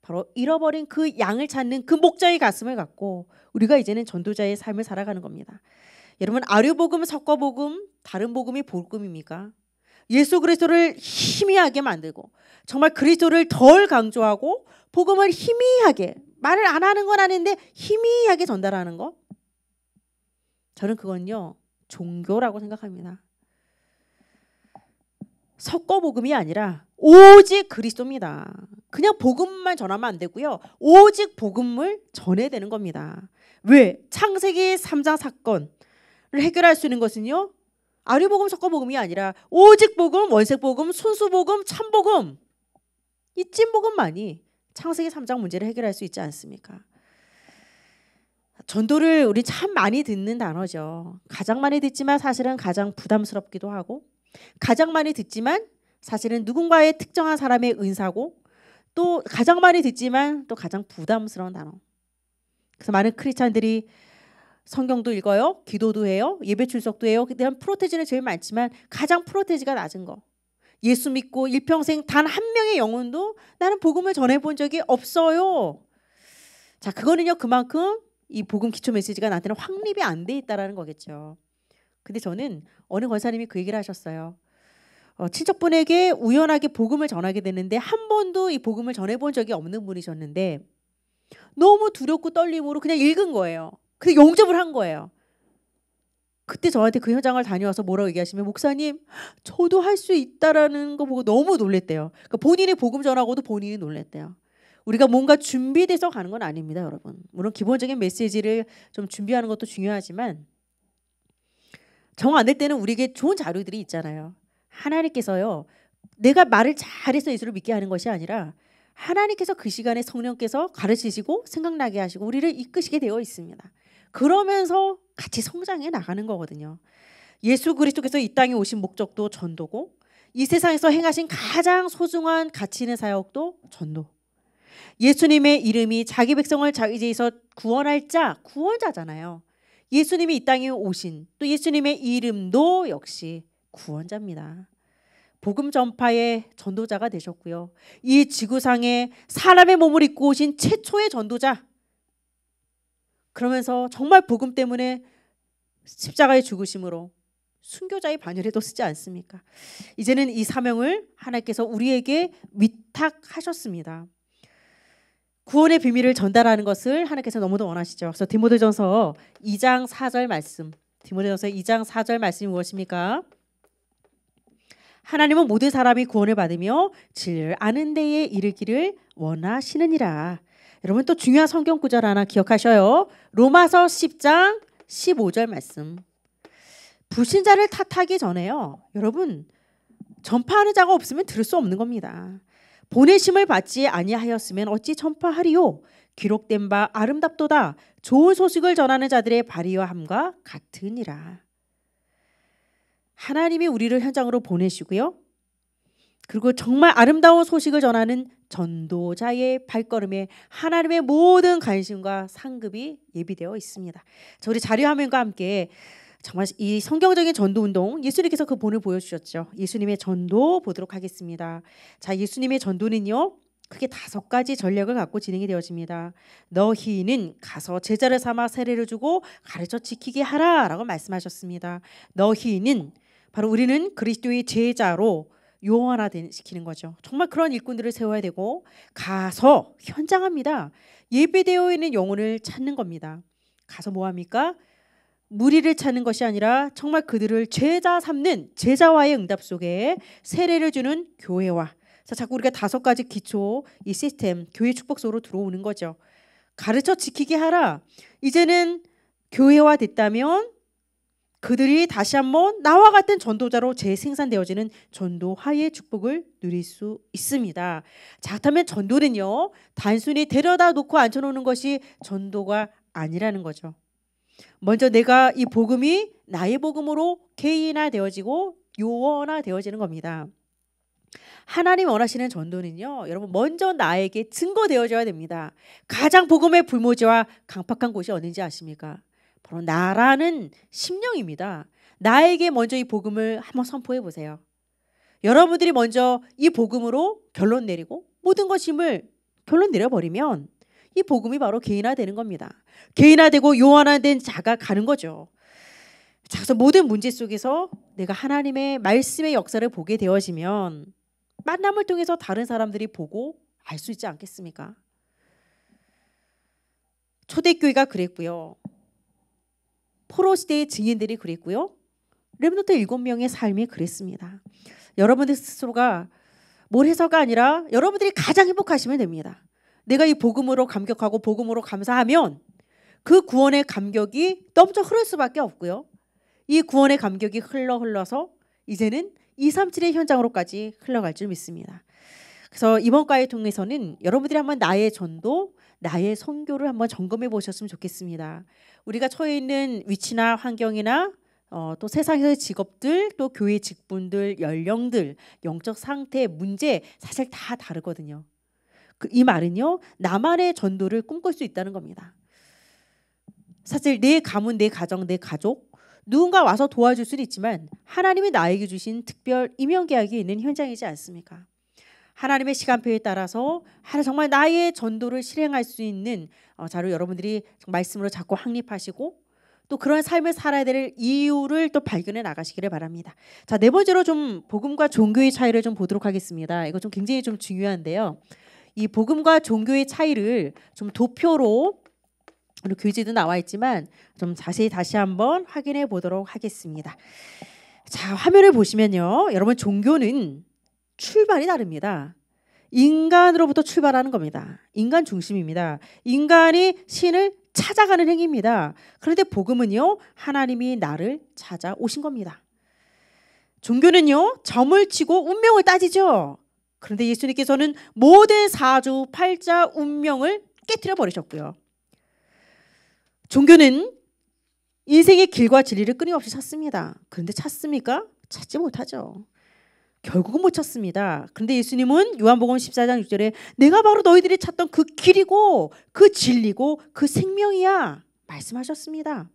A: 바로 잃어버린 그 양을 찾는 그 목자의 가슴을 갖고 우리가 이제는 전도자의 삶을 살아가는 겁니다. 여러분 아류복음, 석거복음 다른 복음이 복음입니까? 예수 그리스도를 희미하게 만들고 정말 그리스도를 덜 강조하고 복음을 희미하게 말을 안 하는 건 아닌데 희미하게 전달하는 거 저는 그건요 종교라고 생각합니다. 석거 복음이 아니라 오직 그리스도입니다. 그냥 복음만 전하면 안 되고요. 오직 복음을 전해야 되는 겁니다. 왜? 창세기 3장 사건 해결할 수 있는 것은요. 아류복음 석고복음이 아니라 오직 복음, 원색 복음, 순수 복음, 참 복음 이 찐복음만이 창세기 3장 문제를 해결할 수 있지 않습니까? 전도를 우리 참 많이 듣는 단어죠. 가장 많이 듣지만 사실은 가장 부담스럽기도 하고 가장 많이 듣지만 사실은 누군가의 특정한 사람의 은사고 또 가장 많이 듣지만 또 가장 부담스러운 단어. 그래서 많은 크리스천들이 성경도 읽어요, 기도도 해요, 예배 출석도 해요. 그다음 프로테지는 제일 많지만 가장 프로테지가 낮은 거. 예수 믿고 일평생 단 한 명의 영혼도 나는 복음을 전해본 적이 없어요. 자, 그거는요 그만큼 이 복음 기초 메시지가 나한테는 확립이 안 돼 있다라는 거겠죠. 근데 저는 어느 권사님이 그 얘기를 하셨어요. 어, 친척분에게 우연하게 복음을 전하게 되는데 한 번도 이 복음을 전해본 적이 없는 분이셨는데 너무 두렵고 떨림으로 그냥 읽은 거예요. 근데 용접을한 거예요. 그때 저한테 그 현장을 다녀와서 뭐라고 얘기하시면 목사님 저도 할 수 있다라는 거 보고 너무 놀랬대요. 그러니까 본인이 복음 전하고도 본인이 놀랬대요. 우리가 뭔가 준비돼서 가는 건 아닙니다, 여러분. 물론 기본적인 메시지를 좀 준비하는 것도 중요하지만 정 안 될 때는 우리에게 좋은 자료들이 있잖아요. 하나님께서요. 내가 말을 잘해서 예수를 믿게 하는 것이 아니라 하나님께서 그 시간에 성령께서 가르치시고 생각나게 하시고 우리를 이끄시게 되어 있습니다. 그러면서 같이 성장해 나가는 거거든요. 예수 그리스도께서 이 땅에 오신 목적도 전도고 이 세상에서 행하신 가장 소중한 가치 있는 사역도 전도. 예수님의 이름이 자기 백성을 자기지에서 구원할 자, 구원자잖아요. 예수님이 이 땅에 오신 또 예수님의 이름도 역시 구원자입니다. 복음 전파의 전도자가 되셨고요. 이 지구상에 사람의 몸을 입고 오신 최초의 전도자, 그러면서 정말 복음 때문에 십자가의 죽으심으로 순교자의 반열에도 쓰지 않습니까? 이제는 이 사명을 하나님께서 우리에게 위탁하셨습니다. 구원의 비밀을 전달하는 것을 하나님께서 너무도 원하시죠. 그래서 디모데전서 2장 4절 말씀. 디모데전서 2장 4절 말씀이 무엇입니까? 하나님은 모든 사람이 구원을 받으며 진리를 아는 데에 이르기를 원하시느니라. 여러분 또 중요한 성경 구절 하나 기억하셔요. 로마서 10장 15절 말씀. 불신자를 탓하기 전에요. 여러분 전파하는 자가 없으면 들을 수 없는 겁니다. 보내심을 받지 아니하였으면 어찌 전파하리요? 기록된 바 아름답도다. 좋은 소식을 전하는 자들의 발의와함과 같으니라. 하나님이 우리를 현장으로 보내시고요. 그리고 정말 아름다운 소식을 전하는 전도자의 발걸음에 하나님의 모든 관심과 상급이 예비되어 있습니다. 자, 우리 자료 화면과 함께 정말 이 성경적인 전도 운동 예수님께서 그 본을 보여주셨죠. 예수님의 전도 보도록 하겠습니다. 자, 예수님의 전도는요. 크게 다섯 가지 전략을 갖고 진행이 되어집니다. 너희는 가서 제자를 삼아 세례를 주고 가르쳐 지키게 하라라고 말씀하셨습니다. 너희는 바로 우리는 그리스도의 제자로 요원화 시키는 거죠. 정말 그런 일꾼들을 세워야 되고 가서 현장합니다. 예배되어 있는 영혼을 찾는 겁니다. 가서 뭐 합니까? 무리를 찾는 것이 아니라 정말 그들을 제자 삼는 제자와의 응답 속에 세례를 주는 교회와 자, 자꾸 우리가 다섯 가지 기초 이 시스템 교회 축복 속으로 들어오는 거죠. 가르쳐 지키게 하라. 이제는 교회화 됐다면 그들이 다시 한번 나와 같은 전도자로 재생산되어지는 전도화의 축복을 누릴 수 있습니다. 자, 그렇다면 전도는요, 단순히 데려다 놓고 앉혀놓는 것이 전도가 아니라는 거죠. 먼저 내가 이 복음이 나의 복음으로 개인화되어지고 요원화되어지는 겁니다. 하나님 원하시는 전도는요, 여러분 먼저 나에게 증거되어져야 됩니다. 가장 복음의 불모지와 강팍한 곳이 어딘지 아십니까? 바로 나라는 심령입니다. 나에게 먼저 이 복음을 한번 선포해 보세요. 여러분들이 먼저 이 복음으로 결론 내리고 모든 것임을 결론 내려버리면 이 복음이 바로 개인화되는 겁니다. 개인화되고 요한화된 자가 가는 거죠. 자, 그래서 모든 문제 속에서 내가 하나님의 말씀의 역사를 보게 되어지면 만남을 통해서 다른 사람들이 보고 알 수 있지 않겠습니까? 초대교회가 그랬고요. 포로 시대의 증인들이 그랬고요. 레브노트 일곱 명의 삶이 그랬습니다. 여러분들 스스로가 뭘 해서가 아니라 여러분들이 가장 행복하시면 됩니다. 내가 이 복음으로 감격하고 복음으로 감사하면 그 구원의 감격이 넘쳐 흐를 수밖에 없고요. 이 구원의 감격이 흘러 흘러서 이제는 237의 현장으로까지 흘러갈 줄 믿습니다. 그래서 이번 과에 통해서는 여러분들이 한번 나의 전도, 나의 선교를 한번 점검해 보셨으면 좋겠습니다. 우리가 처해 있는 위치나 환경이나 어, 또 세상에서의 직업들, 또 교회 직분들, 연령들, 영적 상태, 문제 사실 다 다르거든요. 그, 이 말은요, 나만의 전도를 꿈꿀 수 있다는 겁니다. 사실 내 가문, 내 가정, 내 가족 누군가 와서 도와줄 수는 있지만 하나님이 나에게 주신 특별 임명 계약이 있는 현장이지 않습니까? 하나님의 시간표에 따라서 하나 정말 나의 전도를 실행할 수 있는 어, 자로 여러분들이 말씀으로 자꾸 확립하시고 또 그런 삶을 살아야 될 이유를 또 발견해 나가시기를 바랍니다. 자, 네 번째로 좀 복음과 종교의 차이를 좀 보도록 하겠습니다. 이거 좀 굉장히 좀 중요한데요. 이 복음과 종교의 차이를 좀 도표로 교재도 나와 있지만 좀 자세히 다시 한번 확인해 보도록 하겠습니다. 자, 화면을 보시면요. 여러분 종교는 출발이 다릅니다. 인간으로부터 출발하는 겁니다. 인간 중심입니다. 인간이 신을 찾아가는 행위입니다. 그런데 복음은요, 하나님이 나를 찾아오신 겁니다. 종교는요, 점을 치고 운명을 따지죠. 그런데 예수님께서는 모든 사주, 팔자, 운명을 깨뜨려 버리셨고요. 종교는 인생의 길과 진리를 끊임없이 찾습니다. 그런데 찾습니까? 찾지 못하죠. 결국은 못 찾습니다. 그런데 예수님은 요한복음 14장 6절에 내가 바로 너희들이 찾던 그 길이고 그 진리고 그 생명이야 말씀하셨습니다.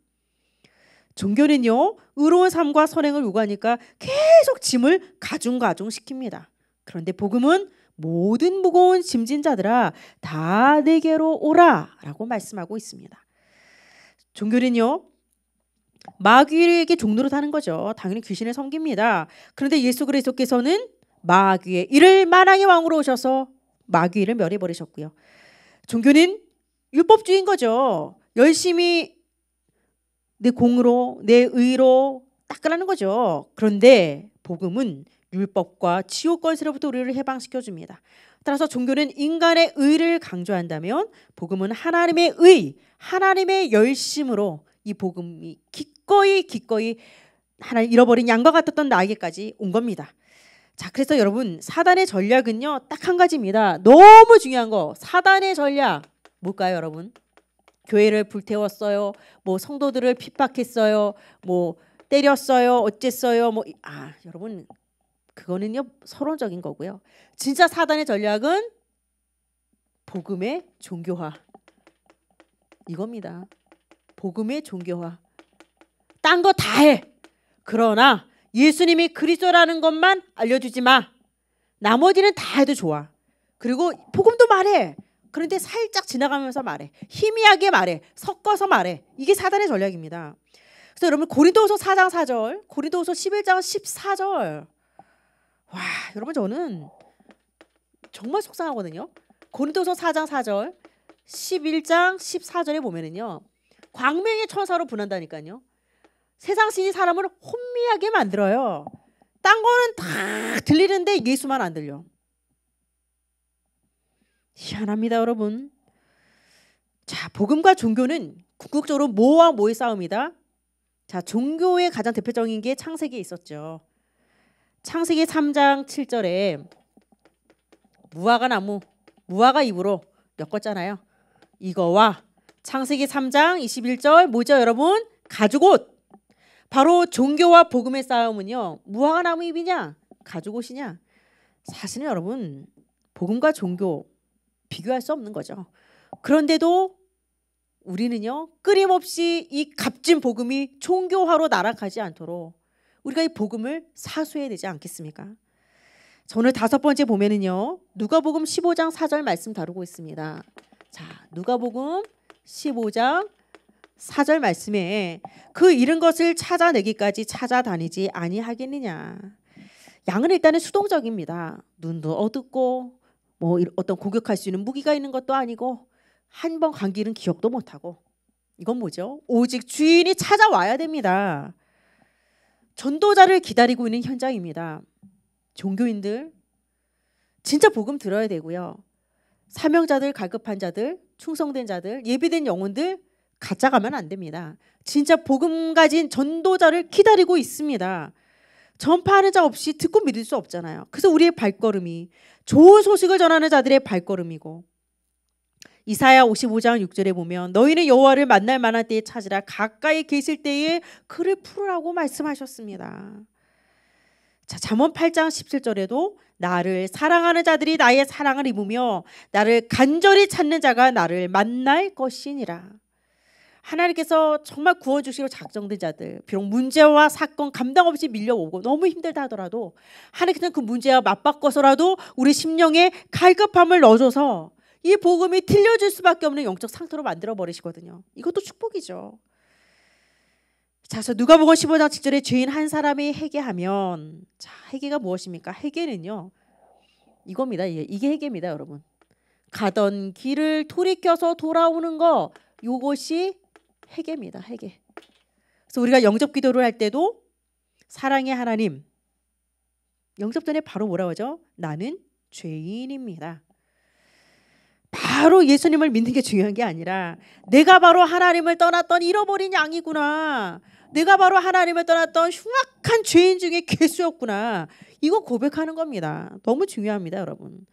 A: 종교는요 의로운 삶과 선행을 요구하니까 계속 짐을 가중가중 시킵니다. 그런데 복음은 모든 무거운 짐진 자들아 다 내게로 오라라고 말씀하고 있습니다. 종교는요 마귀에게 종로로 사는 거죠. 당연히 귀신을 섬깁니다. 그런데 예수 그리스도께서는 마귀의 이를 만왕의 왕으로 오셔서 마귀를 멸해 버리셨고요. 종교는 율법주의인 거죠. 열심히 내 공으로 내 의로 닦으라는 거죠. 그런데 복음은 율법과 지옥 걸스로부터 우리를 해방시켜 줍니다. 따라서 종교는 인간의 의를 강조한다면 복음은 하나님의 의, 하나님의 열심으로 이 복음이 기, 기꺼이 기꺼이 하나 잃어버린 양과 같았던 나에게까지 온 겁니다. 자, 그래서 여러분 사단의 전략은요 딱 한 가지입니다. 너무 중요한 거 사단의 전략 뭘까요, 여러분? 교회를 불태웠어요. 뭐 성도들을 핍박했어요. 뭐 때렸어요. 어쨌어요. 뭐아 여러분 그거는요 서론적인 거고요. 진짜 사단의 전략은 복음의 종교화 이겁니다. 복음의 종교화. 딴거다 해. 그러나 예수님이 그리스도라는 것만 알려주지 마. 나머지는 다 해도 좋아. 그리고 복음도 말해. 그런데 살짝 지나가면서 말해. 희미하게 말해. 섞어서 말해. 이게 사단의 전략입니다. 그래서 여러분 고린도후서 4장 4절, 고린도후서 11장 14절. 와, 여러분 저는 정말 속상하거든요. 고린도서 4장 4절 11장 14절에 보면은요. 광명의 천사로 분한다니까요. 세상신이 사람을 혼미하게 만들어요. 딴 거는 다 들리는데 예수만 안 들려. 희한합니다, 여러분. 자, 복음과 종교는 궁극적으로 뭐와 뭐의 싸움이다. 자, 종교의 가장 대표적인 게 창세기에 있었죠. 창세기 3장 7절에 무화과 나무, 무화과 잎으로 엮었잖아요. 이거와 창세기 3장 21절 뭐죠, 여러분? 가죽옷. 바로 종교와 복음의 싸움은요. 무화과 나무 잎이냐 가죽옷이냐 사실은 여러분 복음과 종교 비교할 수 없는 거죠. 그런데도 우리는요 끊임없이 이 값진 복음이 종교화로 날아가지 않도록 우리가 이 복음을 사수해야 되지 않겠습니까? 자, 오늘 다섯 번째 보면은요 누가복음 15장 4절 말씀 다루고 있습니다. 자 누가복음 15장 사절 말씀에 그 잃은 것을 찾아내기까지 찾아다니지 아니하겠느냐. 양은 일단은 수동적입니다. 눈도 어둡고 뭐 어떤 공격할 수 있는 무기가 있는 것도 아니고 한번간 길은 기억도 못하고 이건 뭐죠? 오직 주인이 찾아와야 됩니다. 전도자를 기다리고 있는 현장입니다. 종교인들 진짜 복음 들어야 되고요. 사명자들, 갈급한 자들, 충성된 자들, 예비된 영혼들 가짜 가면 안 됩니다. 진짜 복음 가진 전도자를 기다리고 있습니다. 전파하는 자 없이 듣고 믿을 수 없잖아요. 그래서 우리의 발걸음이 좋은 소식을 전하는 자들의 발걸음이고 이사야 55장 6절에 보면 너희는 여호와를 만날 만한 때에 찾으라 가까이 계실 때에 그를 풀으라고 말씀하셨습니다. 자, 잠언 8장 17절에도 나를 사랑하는 자들이 나의 사랑을 입으며 나를 간절히 찾는 자가 나를 만날 것이니라. 하나님께서 정말 구원 주시로 작정된 자들 비록 문제와 사건 감당 없이 밀려오고 너무 힘들다 하더라도 하나님께서그 문제와 맞바꿔서라도 우리 심령에 갈급함을 넣어줘서 이 복음이 틀려질 수밖에 없는 영적 상태로 만들어 버리시거든요. 이것도 축복이죠. 자, 그래서 누가복음 15장 7절에 죄인 한 사람이 회개하면 자, 회개가 무엇입니까? 회개는요. 이겁니다. 이게 회개입니다, 여러분. 가던 길을 돌이켜서 돌아오는 거 요것이 회개입니다. 회개. 그래서 우리가 영접 기도를 할 때도 사랑의 하나님 영접 전에 바로 뭐라고 하죠? 나는 죄인입니다. 바로 예수님을 믿는 게 중요한 게 아니라 내가 바로 하나님을 떠났던 잃어버린 양이구나. 내가 바로 하나님을 떠났던 흉악한 죄인 중에 괴수였구나. 이거 고백하는 겁니다. 너무 중요합니다, 여러분.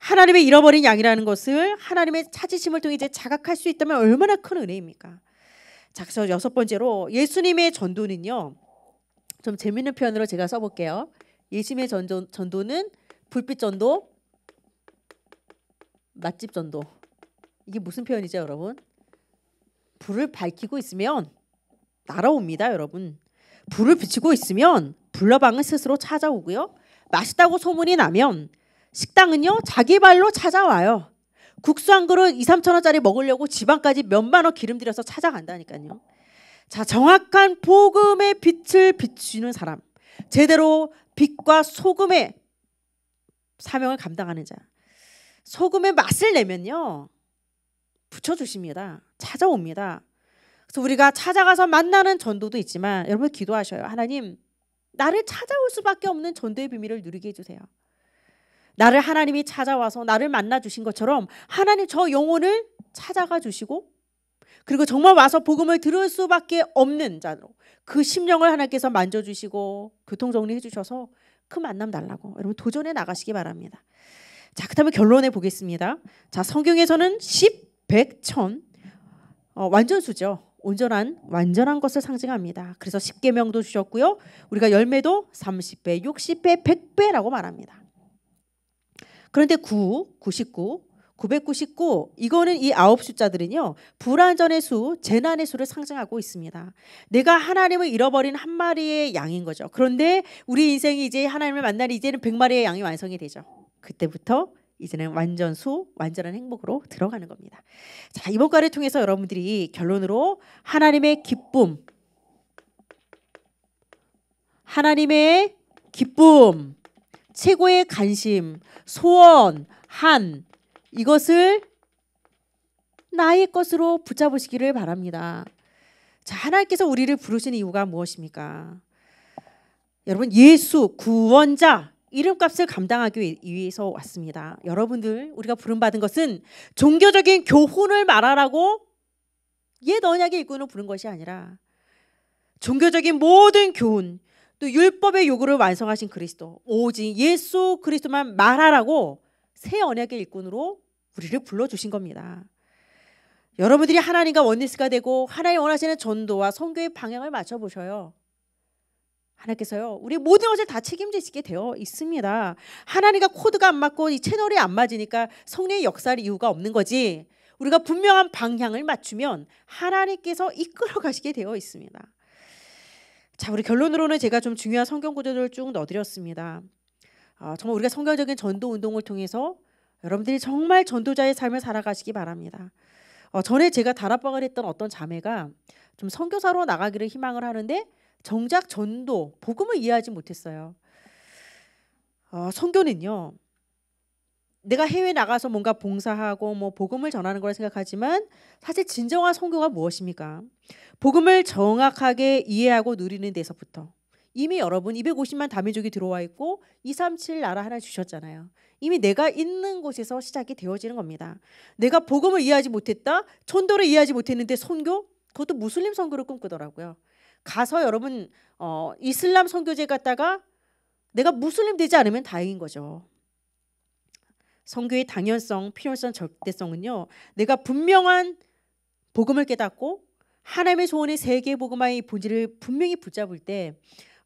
A: 하나님의 잃어버린 양이라는 것을 하나님의 찾으심을 통해 이제 자각할 수 있다면 얼마나 큰 은혜입니까? 작서 여섯 번째로 예수님의 전도는요. 좀 재밌는 표현으로 제가 써볼게요. 예수님의 전도, 전도는 불빛 전도, 맛집 전도. 이게 무슨 표현이죠, 여러분? 불을 밝히고 있으면 날아옵니다, 여러분. 불을 비치고 있으면 불나방은 스스로 찾아오고요. 맛있다고 소문이 나면 식당은요 자기 발로 찾아와요. 국수 한 그릇 2, 3천 원짜리 먹으려고 지방까지 몇 만 원 기름 들여서 찾아간다니까요. 자, 정확한 복음의 빛을 비추는 사람. 제대로 빛과 소금의 사명을 감당하는 자. 소금의 맛을 내면요. 붙여주십니다. 찾아옵니다. 그래서 우리가 찾아가서 만나는 전도도 있지만 여러분 기도하셔요. 하나님 나를 찾아올 수밖에 없는 전도의 비밀을 누리게 해주세요. 나를 하나님이 찾아와서 나를 만나 주신 것처럼 하나님 저 영혼을 찾아가 주시고 그리고 정말 와서 복음을 들을 수밖에 없는 자로 그 심령을 하나님께서 만져 주시고 교통 그 정리해 주셔서 그 만남 달라고 여러분 도전해 나가시기 바랍니다. 자, 그다음에 결론해 보겠습니다. 자, 성경에서는 10, 100, 1000 어, 완전수죠. 온전한 완전한 것을 상징합니다. 그래서 10계명도 주셨고요. 우리가 열매도 30배, 60배, 100배라고 말합니다. 그런데 9, 99, 999 이거는 이 아홉 숫자들은요 불안전의 수, 재난의 수를 상징하고 있습니다. 내가 하나님을 잃어버린 한 마리의 양인 거죠. 그런데 우리 인생이 이제 하나님을 만날 이제는 백 마리의 양이 완성이 되죠. 그때부터 이제는 완전 수, 완전한 행복으로 들어가는 겁니다. 자 이번 과를 통해서 여러분들이 결론으로 하나님의 기쁨, 하나님의 기쁨 최고의 관심, 소원, 한 이것을 나의 것으로 붙잡으시기를 바랍니다. 자, 하나님께서 우리를 부르신 이유가 무엇입니까? 여러분 예수 구원자 이름값을 감당하기 위해서 왔습니다. 여러분들 우리가 부름받은 것은 종교적인 교훈을 말하라고 옛 언약의 일꾼을 부른 것이 아니라 종교적인 모든 교훈 또 율법의 요구를 완성하신 그리스도 오직 예수 그리스도만 말하라고 새 언약의 일꾼으로 우리를 불러주신 겁니다. 여러분들이 하나님과 원리스가 되고 하나님 원하시는 전도와 성교의 방향을 맞춰보셔요. 하나님께서요 우리 모든 것을 다 책임지시게 되어 있습니다. 하나님과 코드가 안 맞고 이 채널이 안 맞으니까 성령의 역사를 이유가 없는 거지. 우리가 분명한 방향을 맞추면 하나님께서 이끌어 가시게 되어 있습니다. 자, 우리 결론으로는 제가 좀 중요한 성경 구절들을 쭉 넣어드렸습니다. 어, 정말 우리가 성경적인 전도 운동을 통해서 여러분들이 정말 전도자의 삶을 살아가시기 바랍니다. 어, 전에 제가 다락방을 했던 어떤 자매가 좀 선교사로 나가기를 희망을 하는데 정작 전도 복음을 이해하지 못했어요. 어, 성교는요 내가 해외 나가서 뭔가 봉사하고 뭐 복음을 전하는 거라 생각하지만 사실 진정한 선교가 무엇입니까? 복음을 정확하게 이해하고 누리는 데서부터 이미 여러분 250만 다민족이 들어와 있고 237 나라 하나 주셨잖아요. 이미 내가 있는 곳에서 시작이 되어지는 겁니다. 내가 복음을 이해하지 못했다. 천도를 이해하지 못했는데 선교? 그것도 무슬림 선교를 꿈꾸더라고요. 가서 여러분 어, 이슬람 선교제 갔다가 내가 무슬림 되지 않으면 다행인 거죠. 성교의 당연성, 필요성, 절대성은요. 내가 분명한 복음을 깨닫고 하나님의 소원의 세계 복음화의 본질을 분명히 붙잡을 때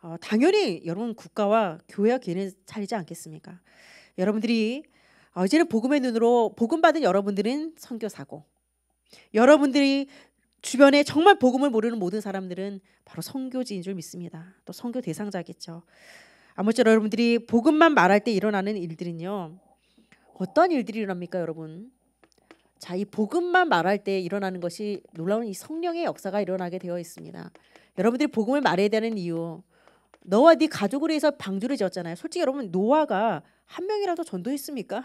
A: 어, 당연히 여러분 국가와 교회와 개인은 차리지 않겠습니까? 여러분들이 어, 이제는 복음의 눈으로 복음 받은 여러분들은 선교사고 여러분들이 주변에 정말 복음을 모르는 모든 사람들은 바로 선교지인 줄 믿습니다. 또 선교 대상자겠죠. 아무쪼록 여러분들이 복음만 말할 때 일어나는 일들은요. 어떤 일들이 일어납니까, 여러분? 자, 이 복음만 말할 때 일어나는 것이 놀라운 이 성령의 역사가 일어나게 되어 있습니다. 여러분들이 복음을 말해야 되는 이유. 너와 네 가족으로 해서 방주를 지었잖아요. 솔직히 여러분 노아가 한 명이라도 전도했습니까?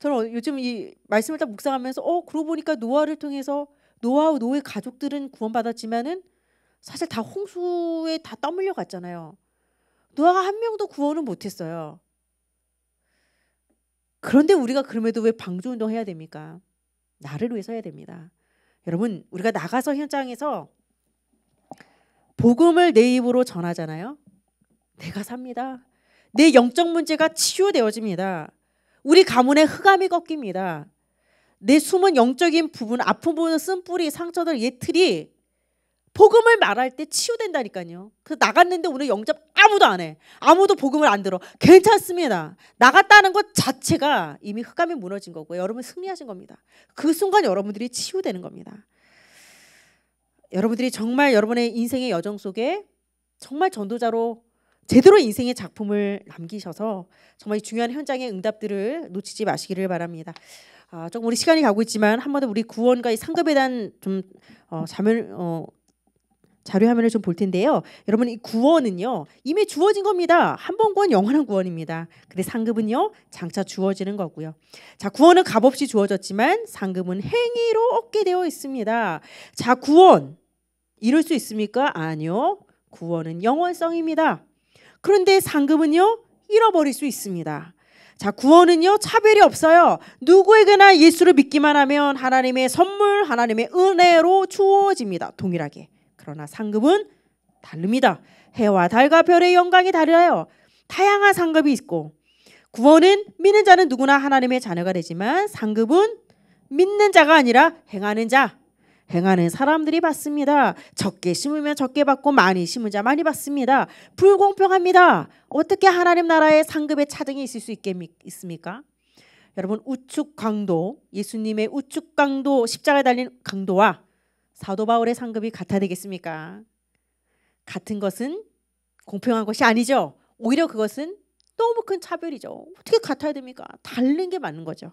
A: 저는 어, 요즘 이 말씀을 딱 묵상하면서 어 그러고 보니까 노아를 통해서 노아와 노의 가족들은 구원받았지만은 사실 다 홍수에 다 떠밀려 갔잖아요. 노아가 한 명도 구원을 못했어요. 그런데 우리가 그럼에도 왜 방조 운동 해야 됩니까? 나를 위해서 해야 됩니다. 여러분, 우리가 나가서 현장에서 복음을 내 입으로 전하잖아요. 내가 삽니다. 내 영적 문제가 치유되어집니다. 우리 가문의 흑암이 꺾입니다. 내 숨은 영적인 부분, 아픈 부분, 쓴뿌리, 상처들, 예틀이 복음을 말할 때 치유된다니까요. 그 나갔는데 오늘 영접 아무도 안 해. 아무도 복음을 안 들어. 괜찮습니다. 나갔다는 것 자체가 이미 흑암이 무너진 거고 여러분 승리하신 겁니다. 그 순간 여러분들이 치유되는 겁니다. 여러분들이 정말 여러분의 인생의 여정 속에 정말 전도자로 제대로 인생의 작품을 남기셔서 정말 중요한 현장의 응답들을 놓치지 마시기를 바랍니다. 아, 조금 우리 시간이 가고 있지만 한 번 더 우리 구원과 의 상급에 대한 좀 어, 자면 어, 자료 화면을 좀 볼 텐데요. 여러분 이 구원은요 이미 주어진 겁니다. 한 번 구원 영원한 구원입니다. 근데 상급은요 장차 주어지는 거고요. 자 구원은 값없이 주어졌지만 상급은 행위로 얻게 되어 있습니다. 자 구원 이룰 수 있습니까? 아니요. 구원은 영원성입니다. 그런데 상급은요 잃어버릴 수 있습니다. 자, 구원은요, 차별이 없어요. 누구에게나 예수를 믿기만 하면 하나님의 선물, 하나님의 은혜로 주어집니다. 동일하게. 그러나 상급은 다릅니다. 해와 달과 별의 영광이 다르요. 다양한 상급이 있고 구원은 믿는 자는 누구나 하나님의 자녀가 되지만 상급은 믿는 자가 아니라 행하는 자, 행하는 사람들이 받습니다. 적게 심으면 적게 받고 많이 심은 자 많이 받습니다. 불공평합니다. 어떻게 하나님 나라의 상급의 차등이 있을 수 있겠, 습니까 여러분 우측 강도 예수님의 우측 강도 십자가에 달린 강도와 사도 바울의 상급이 같아 되겠습니까? 같은 것은 공평한 것이 아니죠. 오히려 그것은 너무 큰 차별이죠. 어떻게 같아야 됩니까? 다른 게 맞는 거죠.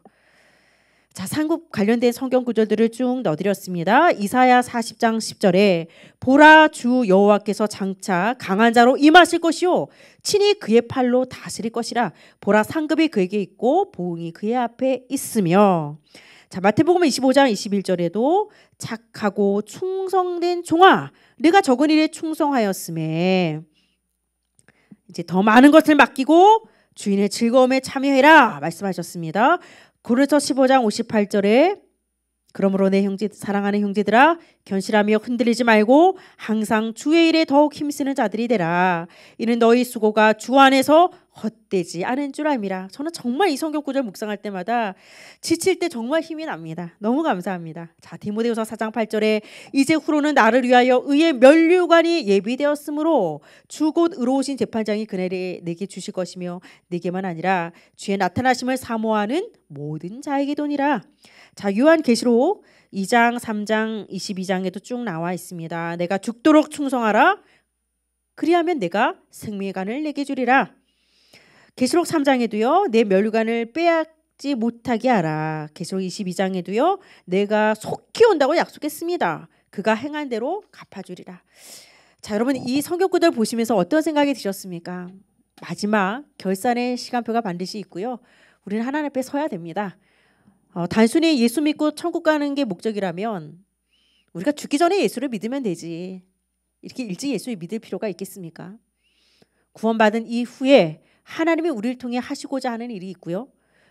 A: 자, 상급 관련된 성경 구절들을 쭉 넣어드렸습니다. 이사야 40장 10절에 보라 주 여호와께서 장차 강한 자로 임하실 것이요 친히 그의 팔로 다스릴 것이라 보라 상급이 그에게 있고 보응이 그의 앞에 있으며 자, 마태복음 25장 21절에도 착하고 충성된 종아 내가 적은 일에 충성하였음에 이제 더 많은 것을 맡기고 주인의 즐거움에 참여해라 말씀하셨습니다. 고르서 15장 58절에 그러므로 내 형제 사랑하는 형제들아 견실하며 흔들리지 말고 항상 주의 일에 더욱 힘쓰는 자들이 되라 이는 너희 수고가 주 안에서 헛되지 않은 줄 압니다. 저는 정말 이 성경 구절 묵상할 때마다 지칠 때 정말 힘이 납니다. 너무 감사합니다. 자, 디모데후서 4장 8절에 이제 후로는 나를 위하여 의의 면류관이 예비되었으므로 주곧 의로우신 재판장이 그네를 내게 주실 것이며 내게만 아니라 주의 나타나심을 사모하는 모든 자에게도니라. 자, 요한계시로 2장, 3장, 22장에도 쭉 나와 있습니다. 내가 죽도록 충성하라. 그리하면 내가 생명의 간을 내게 주리라. 계시록 3장에도요. 내면류관을 빼앗지 못하게 하라. 계시록 22장에도요. 내가 속히 온다고 약속했습니다. 그가 행한 대로 갚아주리라. 자, 여러분 이 성경 구절 보시면서 어떤 생각이 드셨습니까? 마지막 결산의 시간표가 반드시 있고요. 우리는 하나님 앞에 서야 됩니다. 어, 단순히 예수 믿고 천국 가는 게 목적이라면 우리가 죽기 전에 예수를 믿으면 되지. 이렇게 일찍 예수를 믿을 필요가 있겠습니까? 구원받은 이후에 하나님이 우리를 통해 하시고자 하는 일이 있고요.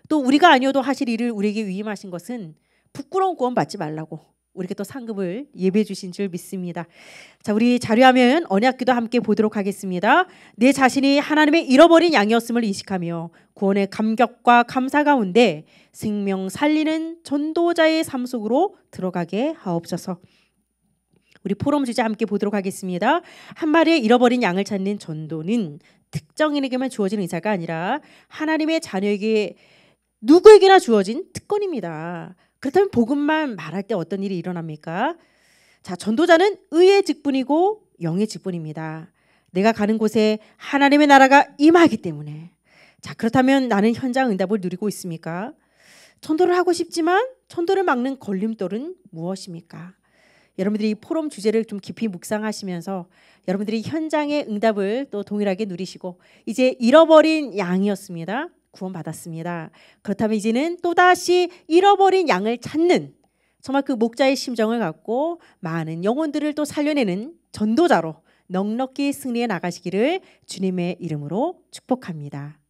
A: 또 우리가 아니어도 하실 일을 우리에게 위임하신 것은 부끄러운 구원 받지 말라고 우리에게 또 상급을 예배 주신 줄 믿습니다. 자, 우리 자료하면 언약기도 함께 보도록 하겠습니다. 내 자신이 하나님의 잃어버린 양이었음을 인식하며 구원의 감격과 감사 가운데 생명 살리는 전도자의 삶 속으로 들어가게 하옵소서. 우리 포럼 주제 함께 보도록 하겠습니다. 한 마리의 잃어버린 양을 찾는 전도는 특정인에게만 주어진 의사가 아니라 하나님의 자녀에게 누구에게나 주어진 특권입니다. 그렇다면 복음만 말할 때 어떤 일이 일어납니까? 자, 전도자는 의의 직분이고 영의 직분입니다. 내가 가는 곳에 하나님의 나라가 임하기 때문에. 자, 그렇다면 나는 현장 응답을 누리고 있습니까? 천도를 하고 싶지만 천도를 막는 걸림돌은 무엇입니까? 여러분들이 포럼 주제를 좀 깊이 묵상하시면서 여러분들이 현장의 응답을 또 동일하게 누리시고 이제 잃어버린 양이었습니다. 구원받았습니다. 그렇다면 이제는 또다시 잃어버린 양을 찾는 정말 그 목자의 심정을 갖고 많은 영혼들을 또 살려내는 전도자로 넉넉히 승리해 나가시기를 주님의 이름으로 축복합니다.